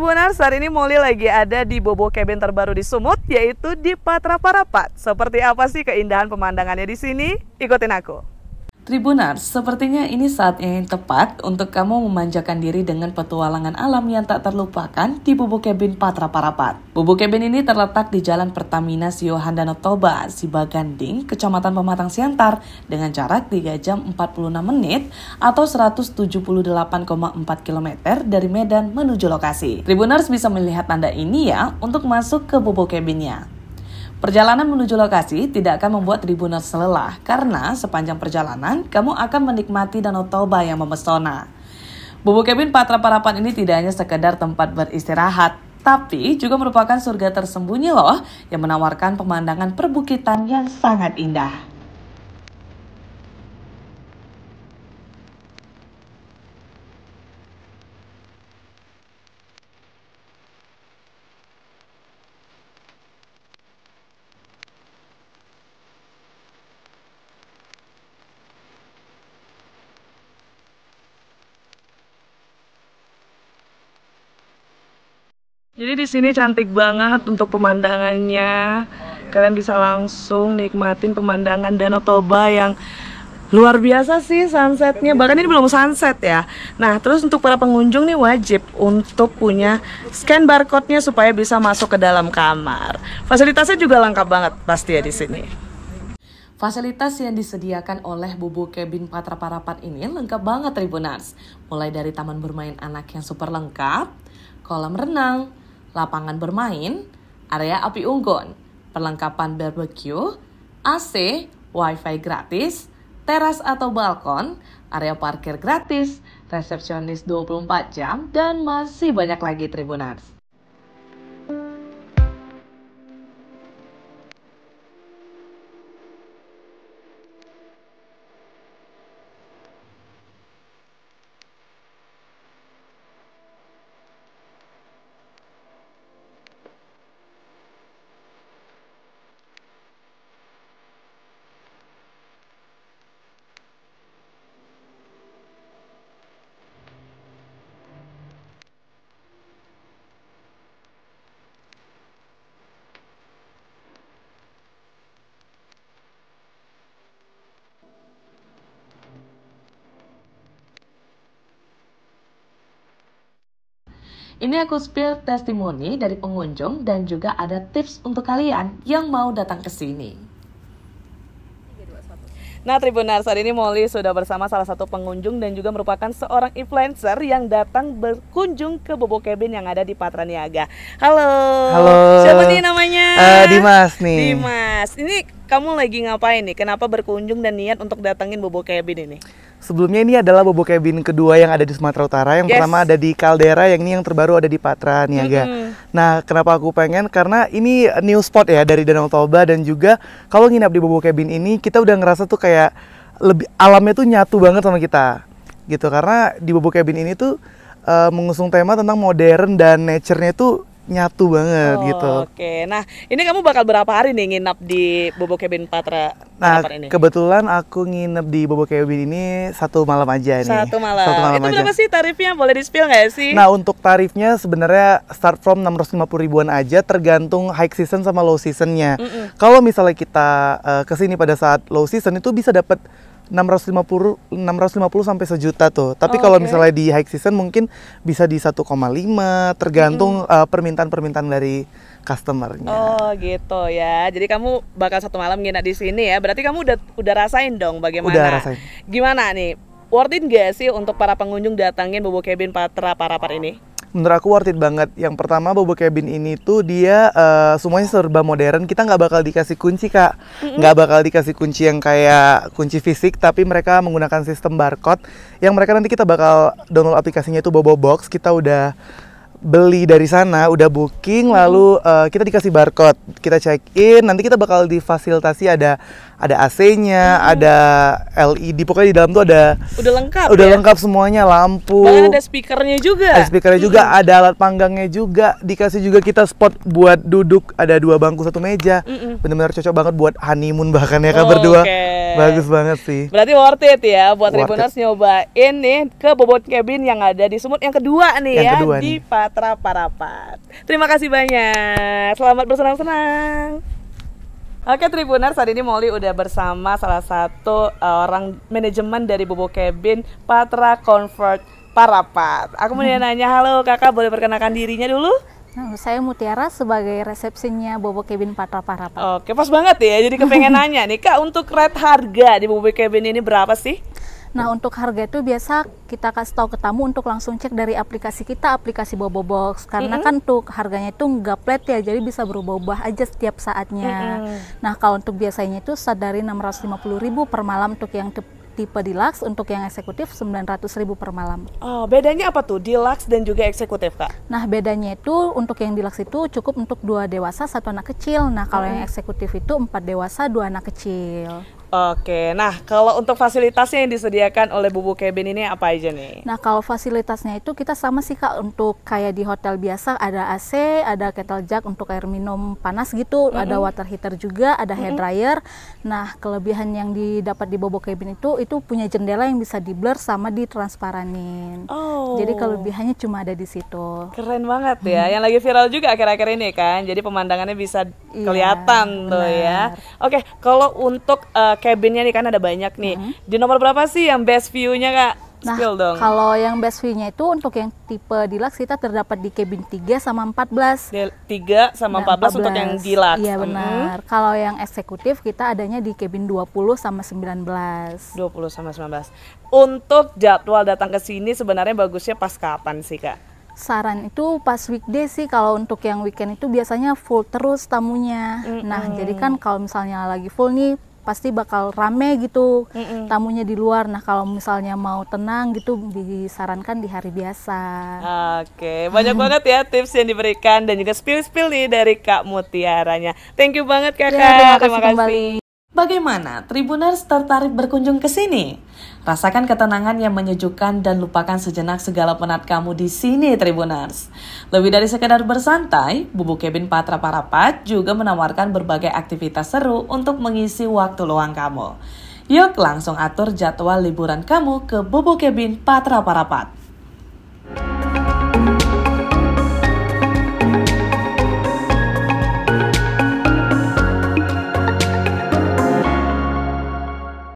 Tribuners, saat ini Molly lagi ada di Bobo Cabin terbaru di Sumut, yaitu di Patra Parapat. Seperti apa sih keindahan pemandangannya di sini? Ikutin aku. Tribunar, sepertinya ini saat yang tepat untuk kamu memanjakan diri dengan petualangan alam yang tak terlupakan di Bubuk Cabin Patra Parapat. Bubuk Cabin ini terletak di Jalan Pertamina Siohan Danau Toba, Sibaganding, Kecamatan Pematang Siantar dengan jarak 3 jam 46 menit atau 178,4 km dari Medan menuju lokasi. Tribuners bisa melihat tanda ini ya untuk masuk ke Bubuk Cabinnya. Perjalanan menuju lokasi tidak akan membuat tribuner lelah karena sepanjang perjalanan kamu akan menikmati Danau Toba yang memesona. Bubuk Kevin Patra Parapan ini tidak hanya sekedar tempat beristirahat, tapi juga merupakan surga tersembunyi loh yang menawarkan pemandangan perbukitan yang sangat indah. Jadi di sini cantik banget untuk pemandangannya. Kalian bisa langsung nikmatin pemandangan Danau Toba yang luar biasa sih sunsetnya. Bahkan ini belum sunset ya. Nah, terus untuk para pengunjung nih wajib untuk punya scan barcode-nya supaya bisa masuk ke dalam kamar. Fasilitasnya juga lengkap banget pasti ya di sini. Fasilitas yang disediakan oleh Bubu Cabin Patra Parapat ini lengkap banget Tribunars. Mulai dari taman bermain anak yang super lengkap, kolam renang, lapangan bermain, area api unggun, perlengkapan barbecue, AC, wifi gratis, teras atau balkon, area parkir gratis, resepsionis 24 jam, dan masih banyak lagi Tribunars. Ini aku spill testimoni dari pengunjung dan juga ada tips untuk kalian yang mau datang ke sini. Nah, Tribunars, hari ini Molly sudah bersama salah satu pengunjung dan juga merupakan seorang influencer yang datang berkunjung ke Bobo Cabin yang ada di Patraniaga. Halo. Halo. Siapa nih namanya? Uh, Dimas nih. Dimas. Ini kamu lagi ngapain nih? Kenapa berkunjung dan niat untuk datangin Bobo Cabin ini? Sebelumnya ini adalah Bobo Cabin kedua yang ada di Sumatera Utara. Yang yes. pertama ada di Caldera, yang ini yang terbaru ada di Patra Niaga. Mm -hmm. Nah, kenapa aku pengen? Karena ini new spot ya dari Danau Toba dan juga kalau nginap di Bobo Cabin ini kita udah ngerasa tuh kayak lebih alamnya tuh nyatu banget sama kita. Gitu karena di Bobo Cabin ini tuh uh, mengusung tema tentang modern dan nature-nya tuh nyatu banget oh, gitu. Oke. Okay. Nah, ini kamu bakal berapa hari nih nginap di Bobo Cabin Patra? Nah, ini? kebetulan aku nginep di Bobo Cabin ini satu malam aja nih. Satu malam. Satu malam Itu aja. berapa sih tarifnya? Boleh di-spill nggak sih? Nah, untuk tarifnya sebenarnya start from 650 ribuan aja tergantung high season sama low seasonnya. Mm -mm. Kalau misalnya kita uh, kesini pada saat low season itu bisa dapat 650 650 sampai sejuta tuh. Tapi oh, kalau okay. misalnya di high season mungkin bisa di 1,5 tergantung eh, permintaan-permintaan hmm. uh, permintaan -permintaan dari customernya. Oh, gitu ya. Jadi kamu bakal satu malam nginep di sini ya. Berarti kamu udah udah rasain dong bagaimana. Udah rasain. Gimana nih? Worth it gak sih untuk para pengunjung datangin Bobo Cabin Patra Parapar ini? menurut aku worth it banget. Yang pertama Bobo Cabin ini tuh dia uh, semuanya serba modern. Kita nggak bakal dikasih kunci kak, nggak bakal dikasih kunci yang kayak kunci fisik, tapi mereka menggunakan sistem barcode. Yang mereka nanti kita bakal download aplikasinya itu Bobo Box. Kita udah beli dari sana udah booking hmm. lalu uh, kita dikasih barcode kita check in nanti kita bakal difasilitasi ada ada AC-nya hmm. ada LED pokoknya di dalam tuh ada udah lengkap udah ya? lengkap semuanya lampu bahkan ada speakernya juga ada speakernya juga hmm. ada alat panggangnya juga dikasih juga kita spot buat duduk ada dua bangku satu meja hmm. benar-benar cocok banget buat honeymoon bahkan ya kan oh, berdua okay Bagus banget sih. Berarti worth it ya buat Tribuners nyobain nih ke bobot cabin yang ada di Sumut yang kedua nih yang ya kedua di nih. Patra Parapat. Terima kasih banyak. Selamat bersenang-senang. Oke Tribuners, saat ini Molly udah bersama salah satu eh, orang manajemen dari Bobo Cabin, Patra comfort Parapat. Aku mau hmm. nanya, halo kakak boleh perkenalkan dirinya dulu? Nah, saya Mutiara sebagai resepsinya Bobo Kevin Patra Parapat. Oke, pas banget ya. Jadi kepengen nanya nih, Kak, untuk rate harga di Bobo Kevin ini berapa sih? Nah, untuk harga itu biasa kita kasih tahu ke tamu untuk langsung cek dari aplikasi kita, aplikasi Bobo Box. Karena mm -hmm. kan tuh harganya itu nggak flat ya, jadi bisa berubah-ubah aja setiap saatnya. Mm -hmm. Nah, kalau untuk biasanya itu sadari dari 650.000 per malam untuk yang tipe deluxe untuk yang eksekutif 900.000 per malam. Oh, bedanya apa tuh deluxe dan juga eksekutif, Kak? Nah, bedanya itu untuk yang deluxe itu cukup untuk dua dewasa, satu anak kecil. Nah, kalau oh. yang eksekutif itu empat dewasa, dua anak kecil. Oke, nah kalau untuk fasilitasnya yang disediakan oleh Bubu Cabin ini apa aja nih? Nah kalau fasilitasnya itu kita sama sih kak untuk kayak di hotel biasa ada AC, ada kettle jug untuk air minum panas gitu, mm -hmm. ada water heater juga, ada hair dryer. Nah kelebihan yang didapat di Bobo Cabin itu itu punya jendela yang bisa di blur sama ditransparanin. Oh. Jadi kelebihannya cuma ada di situ. Keren banget ya, hmm. yang lagi viral juga akhir-akhir ini kan. Jadi pemandangannya bisa iya, kelihatan iya, tuh ya. benar. ya. Oke, kalau untuk uh, cabinnya nih kan ada banyak nih. Hmm. Di nomor berapa sih yang best view-nya kak? Nah, kalau yang best view-nya itu untuk yang tipe deluxe kita terdapat di cabin 3 sama 14. 3 sama 14, nah, 14 untuk yang deluxe. Iya benar. Hmm. Kalau yang eksekutif kita adanya di cabin 20 sama 19. 20 sama 19. Untuk jadwal datang ke sini sebenarnya bagusnya pas kapan sih, Kak? saran itu pas weekday sih kalau untuk yang weekend itu biasanya full terus tamunya. Mm -hmm. Nah, jadi kan kalau misalnya lagi full nih pasti bakal rame gitu mm -mm. tamunya di luar. Nah kalau misalnya mau tenang gitu disarankan di hari biasa. Oke, okay. banyak banget ya tips yang diberikan dan juga spill-spill nih dari Kak Mutiaranya. Thank you banget kakak. Ya, terima kasih. Terima kasih. Bagaimana Tribuners tertarik berkunjung ke sini? Rasakan ketenangan yang menyejukkan dan lupakan sejenak segala penat kamu di sini Tribuners. Lebih dari sekedar bersantai, Bubuk Kevin Patra Parapat juga menawarkan berbagai aktivitas seru untuk mengisi waktu luang kamu. Yuk langsung atur jadwal liburan kamu ke bubuk Cabin Patra Parapat.